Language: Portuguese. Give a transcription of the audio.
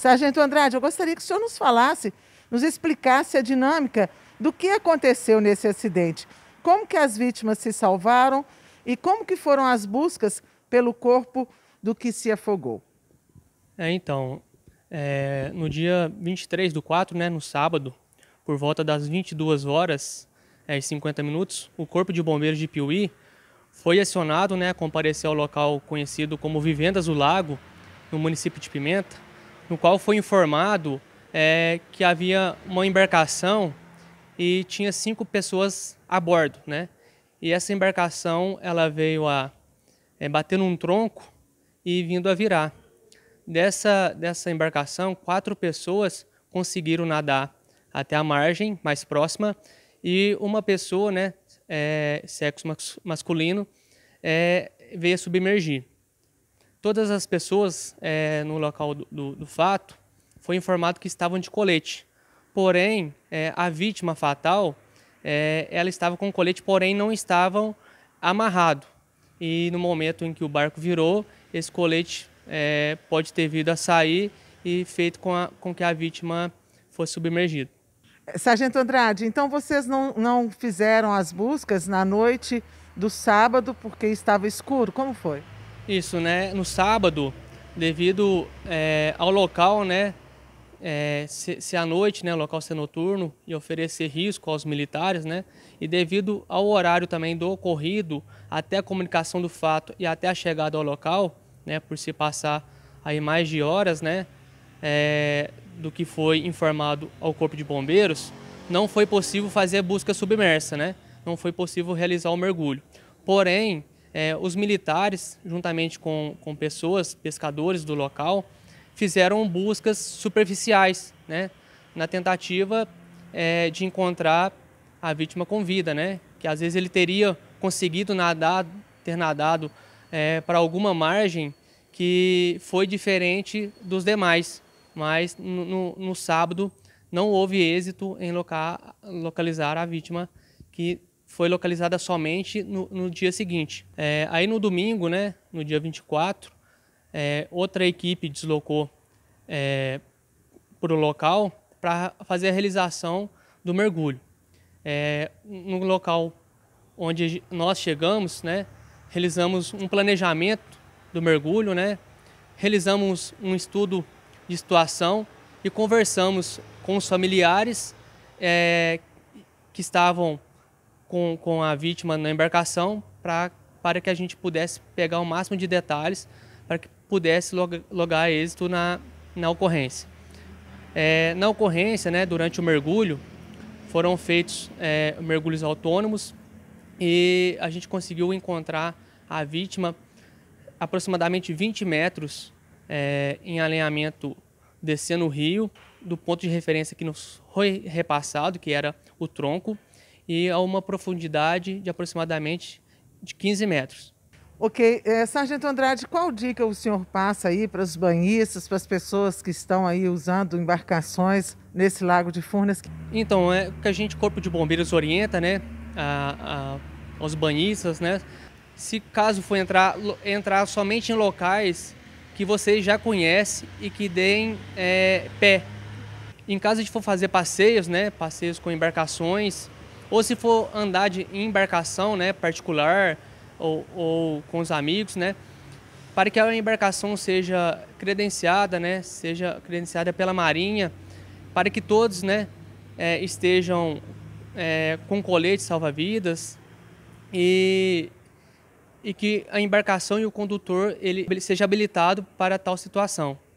Sargento Andrade, eu gostaria que o senhor nos falasse, nos explicasse a dinâmica do que aconteceu nesse acidente. Como que as vítimas se salvaram e como que foram as buscas pelo corpo do que se afogou? É, então, é, no dia 23 do 4, né, no sábado, por volta das 22 horas é, e é, 50 minutos, o Corpo de Bombeiros de Piuí foi acionado né, a comparecer ao local conhecido como Vivendas do Lago, no município de Pimenta, no qual foi informado é, que havia uma embarcação e tinha cinco pessoas a bordo, né? E essa embarcação ela veio a é, bater num tronco e vindo a virar. Dessa dessa embarcação, quatro pessoas conseguiram nadar até a margem mais próxima e uma pessoa, né, é, sexo masculino, é, veio a submergir. Todas as pessoas é, no local do, do, do, fato foi informado que estavam de colete. Porém, é, a vítima fatal, é, ela estava com colete, porém não estavam amarrado. E no momento em que o barco virou, esse colete é, pode ter vindo a sair e feito com, a, com que a vítima fosse submergida. É, Sargento Andrade, então vocês não, não fizeram as buscas na noite do sábado porque estava escuro? Como foi? Isso, né? No sábado, devido é, ao local, né? É, se, se à noite, né, o local ser noturno e oferecer risco aos militares, né, e devido ao horário também do ocorrido, até a comunicação do fato e até a chegada ao local, né, por se passar aí mais de horas, né, é, do que foi informado ao corpo de bombeiros, não foi possível fazer busca submersa, né, não foi possível realizar o mergulho. Porém, é, os militares, juntamente com, com pessoas, pescadores do local, fizeram buscas superficiais, né, na tentativa é, de encontrar a vítima com vida, né, que às vezes ele teria conseguido nadar, ter nadado é, para alguma margem que foi diferente dos demais, mas no, no, no sábado não houve êxito em loca, localizar a vítima que foi localizada somente no, no dia seguinte. É, aí no domingo, né, no dia 24, é, outra equipe deslocou é, para o local para fazer a realização do mergulho. É, no local onde nós chegamos, né, realizamos um planejamento do mergulho, né, realizamos um estudo de situação e conversamos com os familiares é, que estavam com, com a vítima na embarcação pra, para que a gente pudesse pegar o máximo de detalhes para que pudesse log, logar êxito na, na ocorrência. É, na ocorrência, né, durante o mergulho, foram feitos é, mergulhos autônomos e a gente conseguiu encontrar a vítima aproximadamente 20 metros é, em alinhamento descendo o rio do ponto de referência que nos foi repassado, que era o tronco e a uma profundidade de aproximadamente de 15 metros. Ok. É, Sargento Andrade, qual dica o senhor passa aí para os banhistas, para as pessoas que estão aí usando embarcações nesse lago de Furnas? Então, é que a gente, Corpo de Bombeiros, orienta né, a, a, aos banhistas, né? Se caso for entrar, entrar somente em locais que vocês já conhecem e que deem é, pé. Em caso de for fazer passeios, né, passeios com embarcações, ou se for andar de embarcação né, particular ou, ou com os amigos, né, para que a embarcação seja credenciada, né, seja credenciada pela Marinha, para que todos né, é, estejam é, com colete salva-vidas e, e que a embarcação e o condutor ele, ele seja habilitado para tal situação.